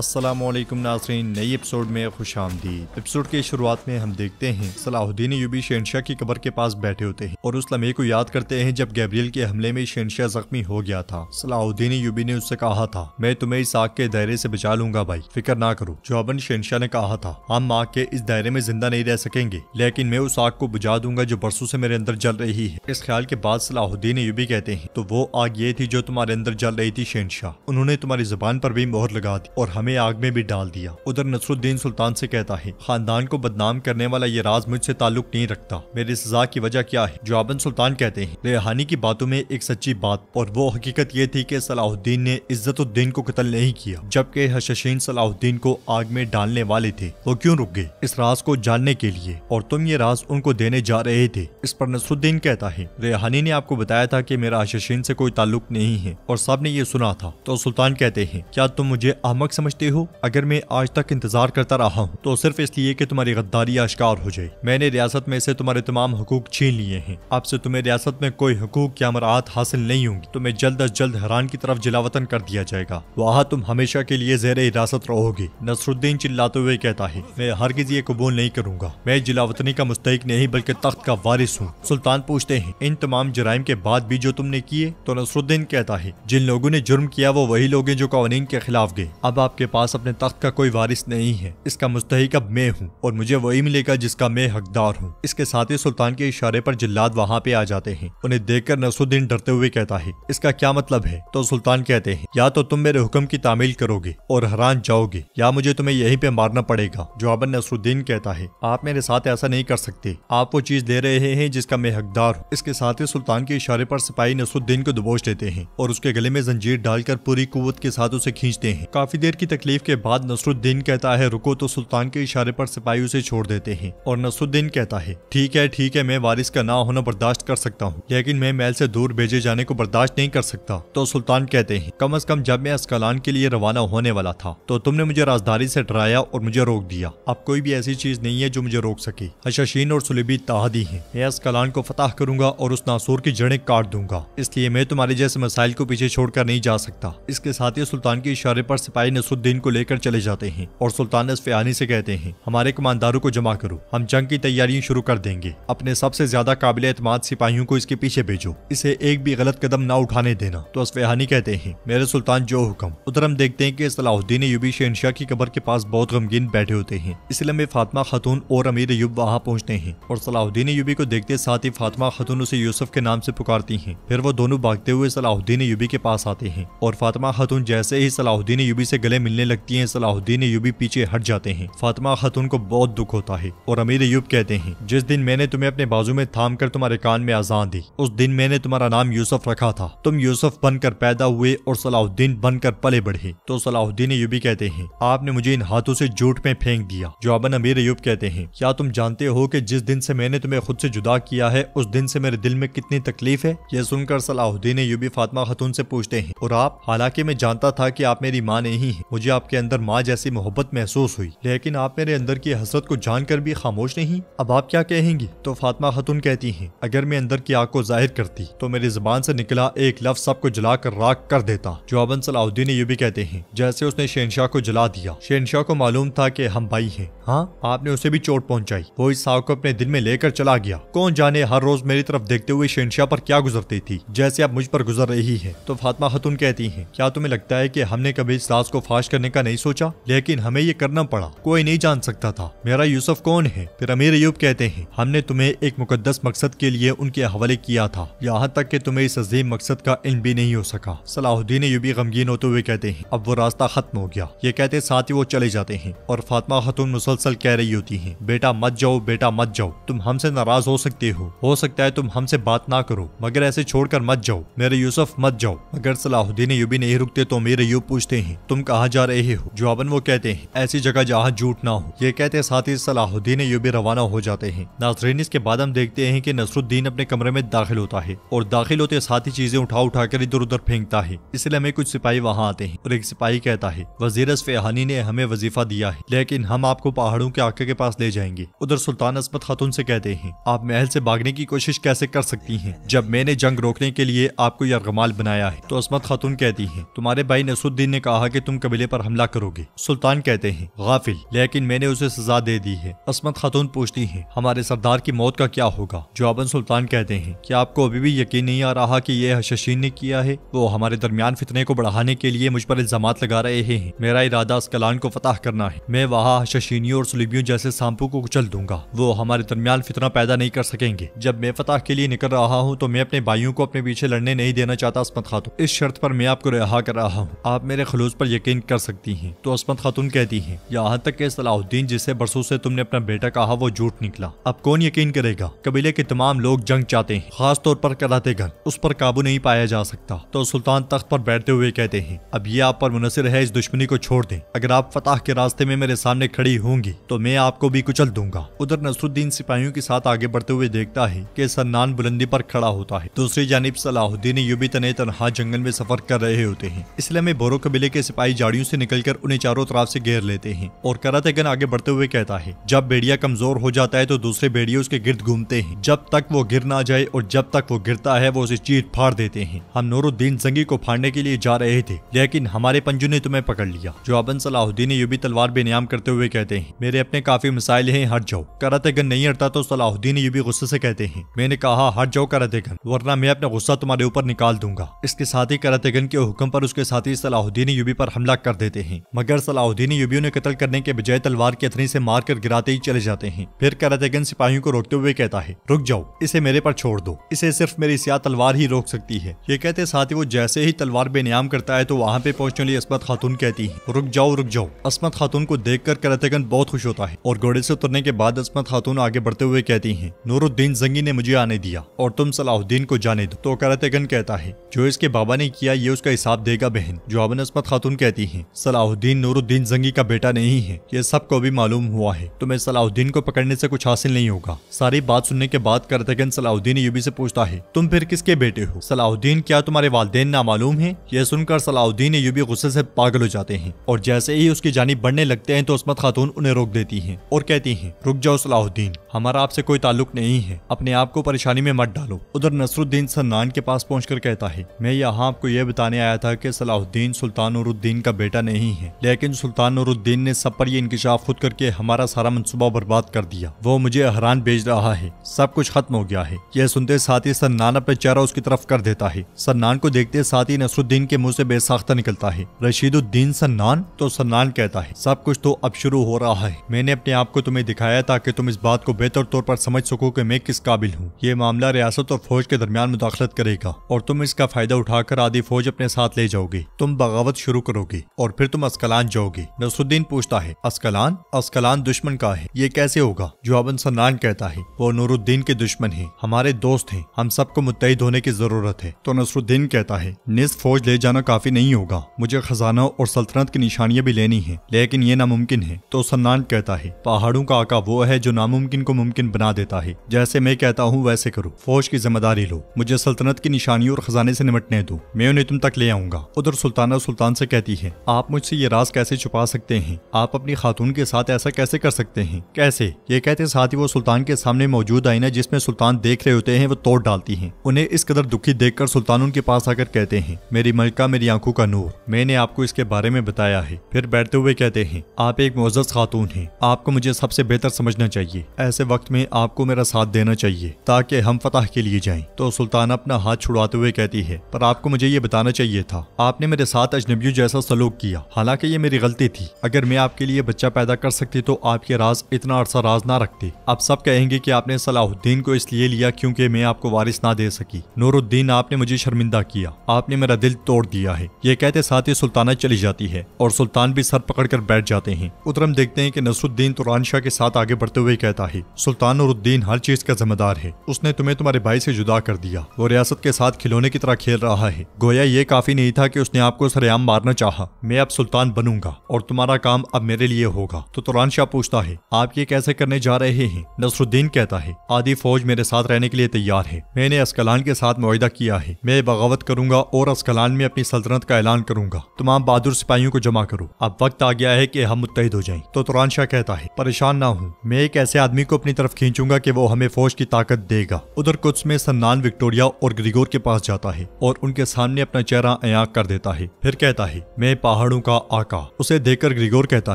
असलम नाजरीन नई एपिसोड में खुश आमदी एपिसोड के शुरुआत में हम देखते हैं सलाहुद्दीन यूबी शहनशाह की कबर के पास बैठे होते हैं और उस लम्हे को याद करते हैं जब गैब्रियल के हमले में शहनशाह जख्मी हो गया था सलाहुद्दीन यूबी ने उससे कहा था मैं तुम्हें इस आग के दायरे से बचा लूंगा भाई फिक्र ना करो जवाबन शहनशाह ने कहा था हम आग के इस दायरे में जिंदा नहीं रह सकेंगे लेकिन मैं उस आग को बुझा दूंगा जो बरसों से मेरे अंदर जल रही है इस ख्याल के बाद सलाहुद्दीन यूबी कहते हैं तो वो आग ये थी जो तुम्हारे अंदर जल रही थी शहनशाह उन्होंने तुम्हारी जबान पर भी मोहर लगा दी और हमें हमें आग में भी डाल दिया उधर नसरुद्दीन सुल्तान से कहता है खानदान को बदनाम करने वाला ये राज मुझसे ताल्लुक नहीं रखता मेरी सजा की वजह क्या है जवाबन सुल्तान कहते हैं रेहानी की बातों में एक सच्ची बात और वो हकीकत ये थी की सलाहुद्दीन ने इज्जतुद्दीन को कतल नहीं किया जबकि हशशीन सलाहुद्दीन को आग में डालने वाले थे वो क्यूँ रुक गए इस राज को जानने के लिए और तुम ये राज उनको देने जा रहे थे इस पर नसरुद्दीन कहता है रेहानी ने आपको बताया था की मेरा हशीन ऐसी कोई ताल्लुक नहीं है और सब ने ये सुना था तो सुल्तान कहते हैं क्या तुम मुझे अहमक समझ समझते हो अगर मैं आज तक इंतजार करता रहा हूँ तो सिर्फ इसलिए कि तुम्हारी गद्दारी आश्कार हो जाए मैंने रियासत में से तुम्हारे तमाम हकूक छीन लिए हैं अब से तुम्हें रियासत में कोई हकूक या मराहत हासिल नहीं होंगी तुम्हें तो जल्द अज जल्द हैरान की तरफ जिलावतन कर दिया जाएगा वहाँ तुम हमेशा के लिए जेर हिरासत रहोगे नसरुद्दीन चिल्लाते हुए कहता है मैं हर किसी ये कबूल नहीं करूंगा मैं जिलावतनी का मुस्तक नहीं बल्कि तख्त का वारिस हूँ सुल्तान पूछते हैं इन तमाम जराइम के बाद भी जो तुमने किए तो नसरुद्दीन कहता है जिन लोगों ने जुर्म किया वो वही लोग हैं जो कवानीन के खिलाफ गए अब आप आपके पास अपने तख्त का कोई वारिस नहीं है इसका मुस्तक अब मैं हूँ और मुझे वही मिलेगा जिसका मैं हकदार हूँ इसके साथ ही सुल्तान के इशारे पर जिल्लाद वहाँ पे आ जाते हैं उन्हें देख कर नसरुद्दीन डरते हुए कहता है इसका क्या मतलब है तो सुल्तान कहते हैं या तो तुम मेरे हुक्म की तामील करोगे और हैरान जाओगे या मुझे तुम्हें यहीं पे मारना पड़ेगा जवाबन नसरुद्दीन कहता है आप मेरे साथ ऐसा नहीं कर सकते आप वो चीज दे रहे हैं जिसका मैं हकदार हूँ इसके साथ ही सुल्तान के इशारे पर सिपाही नसरुद्दीन को दबोच लेते हैं और उसके गले में जंजीर डालकर पूरी कुत के साथ उसे खींचते हैं काफी देर की तकलीफ के बाद नसरुद्दीन कहता है रुको तो सुल्तान के इशारे पर सिपाही उसे छोड़ देते हैं और नसरुद्दीन कहता है ठीक है ठीक है मैं वारिस का ना होना बर्दाश्त कर सकता हूँ लेकिन मैं महल से दूर भेजे जाने को बर्दाश्त नहीं कर सकता तो सुल्तान कहते हैं कम अज कम जब मैं अस्कलान के लिए रवाना होने वाला था तो तुमने मुझे राजधानी से डराया और मुझे रोक दिया अब कोई भी ऐसी चीज नहीं है जो मुझे रोक सके अशीन अच्छा, और सुलेबी ताहदी है मैं अस्कलान को फतह करूंगा और उस नासूर की जड़ें काट दूंगा इसलिए मैं तुम्हारे जैसे मसाइल को पीछे छोड़कर नहीं जा सकता इसके साथ ही सुल्तान के इशारे पर सिपाही नसुद जलालुद्दीन को लेकर चले जाते हैं और सुल्तान फयानी से कहते हैं हमारे कमानदारों को जमा करो हम जंग की तैयारियां शुरू कर देंगे अपने सबसे ज्यादा काबिल एतमाद सिपाहियों को इसके पीछे भेजो इसे एक भी गलत कदम ना उठाने देना तो असफियानी कहते हैं मेरे सुल्तान जो हुक्म उधर हम देखते हैं की सलाहुद्दीन यूबी शहनशाह की कबर के पास बहुत गमगीन बैठे होते हैं इसलिए में फातमा खतून और अमीर यूब वहाँ पहुँचते हैं और सलाहुद्दीन यूबी को देखते साथ ही फातमा खतून उसे यूसुफ के नाम से पुकारती है फिर वो दोनों भागते हुए सलाहुद्दीन यूबी के पास आते हैं और फातमा खतून जैसे ही सलाहुद्दीन यूबी से गले मिलने लगती हैं सलाहुद्दीन यूबी पीछे हट जाते हैं फातिमा खतून को बहुत दुख होता है और अमीर यूब कहते हैं जिस दिन मैंने तुम्हें अपने बाजू में थाम कर तुम्हारे कान में आजान दी उस दिन मैंने तुम्हारा नाम यूसुफ रखा था तुम यूसुफ बनकर पैदा हुए और सलाहुद्दीन बनकर पले बढ़े तो सलाहुद्दीन यूबी कहते हैं आपने मुझे इन हाथों से जूट में फेंक दिया जवाबन अमीर यूब कहते हैं क्या तुम जानते हो की जिस दिन से मैंने तुम्हें खुद से जुदा किया है उस दिन से मेरे दिल में कितनी तकलीफ है यह सुनकर सलाहुद्दीन यूबी फातिमा खतून से पूछते हैं और आप हालांकि मैं जानता था कि आप मेरी माँ नहीं है मुझे आपके अंदर माँ जैसी मोहब्बत महसूस हुई लेकिन आप मेरे अंदर की हसरत को जानकर भी खामोश नहीं अब आप क्या कहेंगी तो फातिमा खतून कहती है अगर मैं अंदर की आग को जाहिर करती तो मेरी जबान से निकला एक लफ्ज सबको जलाकर राख कर देता जवाबन सलाउद्दीन ये भी कहते हैं जैसे उसने शहनशाह को जला दिया शहनशाह को मालूम था की हम भाई है हाँ आपने उसे भी चोट पहुँचाई वो इस साग को अपने दिल में लेकर चला गया कौन जाने हर रोज मेरी तरफ देखते हुए शहनशाह पर क्या गुजरती थी जैसे आप मुझ पर गुजर रही है तो फातिमा खतून कहती है क्या तुम्हें लगता है की हमने कभी इस राज को फाश करने का नहीं सोचा लेकिन हमें ये करना पड़ा कोई नहीं जान सकता था मेरा यूसुफ कौन है फिर अमीर अयूब कहते हैं हमने तुम्हें एक मुकदस मकसद के लिए उनके हवाले किया था यहाँ तक कि तुम्हें इस अजीम मकसद का इन भी नहीं हो सका सलाहुद्दीन यूबी गमगीन होते हुए कहते हैं अब वो रास्ता खत्म हो गया ये कहते साथ ही वो चले जाते हैं और फातमा खतुन मुसलसल कह रही होती है बेटा मत जाओ बेटा मत जाओ तुम हमसे नाराज हो सकते हो हो सकता है तुम हमसे बात ना करो मगर ऐसे छोड़कर मत जाओ मेरे यूसुफ मत जाओ मगर सलाहुद्दीन यूबी नहीं रुकते तो अमीर यूब पूछते हैं तुम कहा जा जा रहे हो जवाबन वो कहते हैं ऐसी जगह जहाँ झूठ ना हो ये कहते साथ ही सलाहुद्दीन यूबी रवाना हो जाते हैं नाजरीन इसके बाद हम देखते हैं कि नसरुद्दीन अपने कमरे में दाखिल होता है और दाखिल होते साथ ही चीजें उठा उठा कर इधर उधर फेंकता है इसलिए हमें कुछ सिपाही वहाँ आते हैं और एक सिपाही कहता है वजीर फेहानी ने हमें वजीफा दिया है लेकिन हम आपको पहाड़ों के आके के पास ले जाएंगे उधर सुल्तान असमत खातून से कहते हैं आप महल से भागने की कोशिश कैसे कर सकती हैं जब मैंने जंग रोकने के लिए आपको यरगमाल बनाया है तो असमत खातून कहती है तुम्हारे भाई नसरुद्दीन ने कहा कि तुम कबीले पर हमला करोगे सुल्तान कहते हैं गाफिल लेकिन मैंने उसे सजा दे दी है असमत खातून पूछती है हमारे सरदार की मौत का क्या होगा जवाबन सुल्तान कहते हैं कि आपको अभी भी यकीन नहीं आ रहा कि यह हशीन ने किया है वो हमारे दरमियान फितने को बढ़ाने के लिए मुझ पर इल्जाम लगा रहे हैं मेरा इरादा कलान को फतह करना है मैं वहाँ हशीनियों और सुलिबियों जैसे सांपू को कुचल दूंगा वो हमारे दरमियान फितना पैदा नहीं कर सकेंगे जब मैं फतह के लिए निकल रहा हूँ तो मैं अपने भाइयों को अपने पीछे लड़ने नहीं देना चाहता असमत खातून इस शर्त पर मैं आपको रिहा कर रहा हूँ आप मेरे खलूस पर यकीन कर सकती हैं तो असमत खातून कहती हैं यहाँ तक के सलाहुद्दीन जिसे बरसों से तुमने अपना बेटा कहा वो झूठ निकला अब कौन यकीन करेगा कबीले के तमाम लोग जंग चाहते हैं खास तौर पर कराते घर उस पर काबू नहीं पाया जा सकता तो सुल्तान तख्त पर बैठते हुए कहते हैं अब ये आप पर मुनसर है इस दुश्मनी को छोड़ दें अगर आप फताह के रास्ते में मेरे सामने खड़ी होंगी तो मैं आपको भी कुचल दूंगा उधर नसरुद्दीन सिपाहियों के साथ आगे बढ़ते हुए देखता है की सन्नान बुलंदी पर खड़ा होता है दूसरी जानब सलाहुद्दीन यूबी तने तनहा जंगल में सफर कर रहे होते हैं इसलिए मैं बोरो कबीले के सिपाही जाड़ियों झाड़ियों से निकलकर उन्हें चारों तरफ से घेर लेते हैं और करातेगन आगे बढ़ते हुए कहता है जब भेड़िया कमजोर हो जाता है तो दूसरे भेड़िया उसके गिर्द घूमते हैं जब तक वो गिर ना जाए और जब तक वो गिरता है वो उसे चीट फाड़ देते हैं हम नूरुद्दीन जंगी को फाड़ने के लिए जा रहे थे लेकिन हमारे पंजू ने तुम्हें पकड़ लिया अबन सलाहुद्दीन यूबी तलवार बेनियाम करते हुए कहते हैं मेरे अपने काफी मिसाइल है हट जाओ करातेगन नहीं हटता तो सलाहुद्दीन यूबी गुस्से से कहते हैं मैंने कहा हट जाओ करातेगन वरना मैं अपना गुस्सा तुम्हारे ऊपर निकाल दूंगा इसके साथ ही करातेगन के हुक्म पर उसके साथी सलाहुद्दीन यूबी पर हमला कर कर देते हैं मगर सलाउद्दीन यूबियों ने कत्ल करने के बजाय तलवार की अथनी से मारकर गिराते ही चले जाते हैं फिर करातेगन सिपाहियों को रोकते हुए कहता है रुक जाओ इसे मेरे पर छोड़ दो इसे सिर्फ मेरी सिया तलवार ही रोक सकती है ये कहते साथ ही वो जैसे ही तलवार बेनियाम करता है तो वहाँ पे पहुँचने लिए असमत खातून कहती है रुक जाओ रुक जाओ असमत खातून को देख कर करातेगन बहुत खुश होता है और घोड़े से उतरने के बाद असमत खातून आगे बढ़ते हुए कहती है नूरुद्दीन जंगी ने मुझे आने दिया और तुम सलाहुद्दीन को जाने दो तो करातेगन कहता है जो इसके बाबा ने किया ये उसका हिसाब देगा बहन जो अबन असमत खातून कहती है है सलाहुद्दीन नूरुद्दीन जंगी का बेटा नहीं है ये सबको भी मालूम हुआ है तुम्हें सलाहुद्दीन को पकड़ने से कुछ हासिल नहीं होगा सारी बात सुनने के बाद करतगन सलाहुद्दीन यूबी से पूछता है तुम फिर किसके बेटे हो सलाहुद्दीन क्या तुम्हारे वालदेन नामालूम है यह सुनकर सलाहुद्दीन यूबी गुस्से ऐसी पागल हो जाते हैं और जैसे ही उसकी जानी बढ़ने लगते हैं तो उसमत खातून उन्हें रोक देती है और कहती है रुक जाओ सलाहुद्दीन हमारा आपसे कोई ताल्लुक नहीं है अपने आप को परेशानी में मत डालो उधर नसरुद्दीन सन्नान के पास पहुँच कहता है मैं यहाँ आपको यह बताने आया था की सलाहुद्दीन सुल्तान उरुद्दीन का बेटा बेटा नहीं है लेकिन सुल्तान नूरुद्दीन ने सब पर यह इंकशाफ खुद करके हमारा सारा मनसूबा बर्बाद कर दिया वो मुझे हैरान भेज रहा है सब कुछ खत्म हो गया है यह सुनते साथ ही सन्नान अपने चेहरा उसकी तरफ कर देता है सन्नान को देखते साथ ही नसरुद्दीन के मुंह से बेसाख्ता निकलता है रशीदुद्दीन सन्नान तो सन्नान कहता है सब कुछ तो अब शुरू हो रहा है मैंने अपने आप को तुम्हें दिखाया ताकि तुम इस बात को बेहतर तौर पर समझ सको कि मैं किस काबिल हूँ ये मामला रियासत और फौज के दरमियान मुदाखलत करेगा और तुम इसका फायदा उठाकर आधी फौज अपने साथ ले जाओगे तुम बगावत शुरू करोगे और फिर तुम अस्कलान जाओगे नसरुद्दीन पूछता है अस्कलान अस्कलान दुश्मन का है ये कैसे होगा अबन सन्नान कहता है वो नूरुद्दीन के दुश्मन है हमारे दोस्त है हम सबको मुतहद होने की जरूरत है तो नसरुद्दीन कहता है निस फौज ले जाना काफी नहीं होगा मुझे खजाना और सल्तनत की निशानियाँ भी लेनी है लेकिन ये नामुमकिन है तो सन्नान कहता है पहाड़ों का आका वो है जो नामुमकिन को मुमकिन बना देता है जैसे मैं कहता हूँ वैसे करो फौज की जिम्मेदारी लो मुझे सल्तनत की निशानियों और खजाने से निमटने दो मैं उन्हें तुम तक ले आऊंगा उधर सुल्ताना सुल्तान से कहती है आप मुझसे ये राज कैसे छुपा सकते हैं आप अपनी खातून के साथ ऐसा कैसे कर सकते हैं कैसे ये कहते साथ ही वो सुल्तान के सामने मौजूद आईना जिसमें सुल्तान देख रहे होते हैं वो तोड़ डालती है उन्हें इस कदर दुखी कर सुल्तान उनके पास आकर कहते हैं मेरी मलका मेरी आंखों का नूर मैंने आपको इसके बारे में बताया है फिर बैठते हुए कहते हैं आप एक मोजस खातून है आपको मुझे सबसे बेहतर समझना चाहिए ऐसे वक्त में आपको मेरा साथ देना चाहिए ताकि हम फतह के लिए जाएं तो सुल्तान अपना हाथ छुड़ाते हुए कहती है पर आपको मुझे ये बताना चाहिए था आपने मेरे साथ अजनबियों जैसा सलूक किया हालांकि ये मेरी गलती थी अगर मैं आपके लिए बच्चा पैदा कर सकती तो आपके राज इतना अरसा राज ना रखते आप सब कहेंगे कि आपने सलाहुद्दीन को इसलिए लिया क्योंकि मैं आपको वारिस ना दे सकी नूरुद्दीन आपने मुझे शर्मिंदा किया आपने मेरा दिल तोड़ दिया है ये कहते साथ ही सुल्ताना चली जाती है और सुल्तान भी सर पकड़ कर बैठ जाते हैं उतरम देखते हैं की नसरुद्दीन तुरान शाह के साथ आगे बढ़ते हुए कहता है सुल्तान नूरुद्दीन हर चीज का जिम्मेदार है उसने तुम्हें तुम्हारे भाई से जुदा कर दिया वो रियासत के साथ खिलौने की तरह खेल रहा है गोया ये काफी नहीं था कि उसने आपको सरेआम मारना चाहा मैं अब सुल्तान बनूंगा और तुम्हारा काम अब मेरे लिए होगा तो तुरान शाह पूछता है आप ये कैसे करने जा रहे हैं नसरुद्दीन कहता है आधी फौज मेरे साथ रहने के लिए तैयार है मैंने अस्कलान के साथ मुहिदा किया है मैं बगावत करूंगा और अस्कलान में अपनी सल्तनत का ऐलान करूंगा तमाम बहादुर सिपाहियों को जमा करो अब वक्त आ गया है की हम मुतहद हो जाए तो तुरान शाह कहता है परेशान ना हूँ मैं एक ऐसे आदमी को अपनी तरफ खींचूंगा की वो हमें फौज की ताकत देगा उधर कुछ में सन्नान विक्टोरिया और ग्रिगोर के पास जाता है और उनके सामने अपना चेहरा अयाक कर देता है फिर कहता है मैं पहाड़ों का आका उसे देखकर ग्रिगोर कहता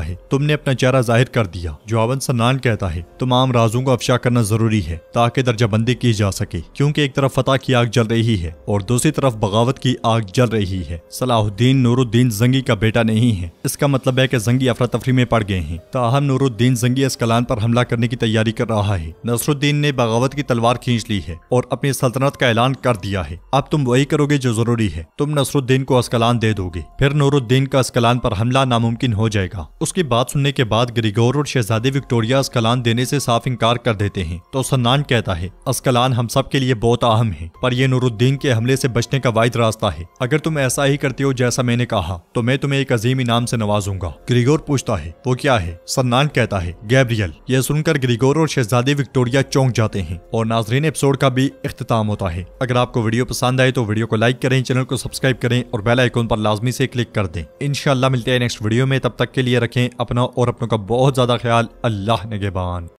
है तुमने अपना चेहरा जाहिर कर दिया जवाबन सनान कहता है तमाम राजों को अफशा करना जरूरी है ताकि दर्जाबंदी की जा सके क्योंकि एक तरफ फतेह की आग जल रही है और दूसरी तरफ बगावत की आग जल रही है सलाहुद्दीन नूरुद्दीन जंगी का बेटा नहीं है इसका मतलब है की जंगी अफरा तफरी में पड़ गए हैं ताहम नूरुद्दीन जंगी कलान पर हमला करने की तैयारी कर रहा है नसरुद्दीन ने बगावत की तलवार खींच ली है और अपनी सल्तनत का ऐलान कर दिया है अब तुम वही करोगे जो जरूरी है तुम नसरुद्दीन को अस्कलान दे दोगे फिर नूरुद्दीन यूक्रेन का स्कलान पर हमला नामुमकिन हो जाएगा उसकी बात सुनने के बाद ग्रिगोर और शहजादे विक्टोरिया स्कलान देने से साफ इनकार कर देते हैं तो सन्नान कहता है अस्कलान हम सब के लिए बहुत अहम है पर यह नूरुद्दीन के हमले से बचने का वायद रास्ता है अगर तुम ऐसा ही करते हो जैसा मैंने कहा तो मैं तुम्हें एक अजीम इनाम से नवाजूंगा ग्रिगोर पूछता है वो क्या है सन्नान कहता है गैब्रियल यह सुनकर ग्रिगोर और शहजादे विक्टोरिया चौंक जाते हैं और नाजरीन एपिसोड का भी अख्ताम होता है अगर आपको वीडियो पसंद आए तो वीडियो को लाइक करें चैनल को सब्सक्राइब करें और बेल आइकॉन पर लाजमी से क्लिक कर दें इन मिलते हैं नेक्स्ट वीडियो में तब तक के लिए रखें अपना और अपनों का बहुत ज़्यादा ख्याल अल्लाह नगेबान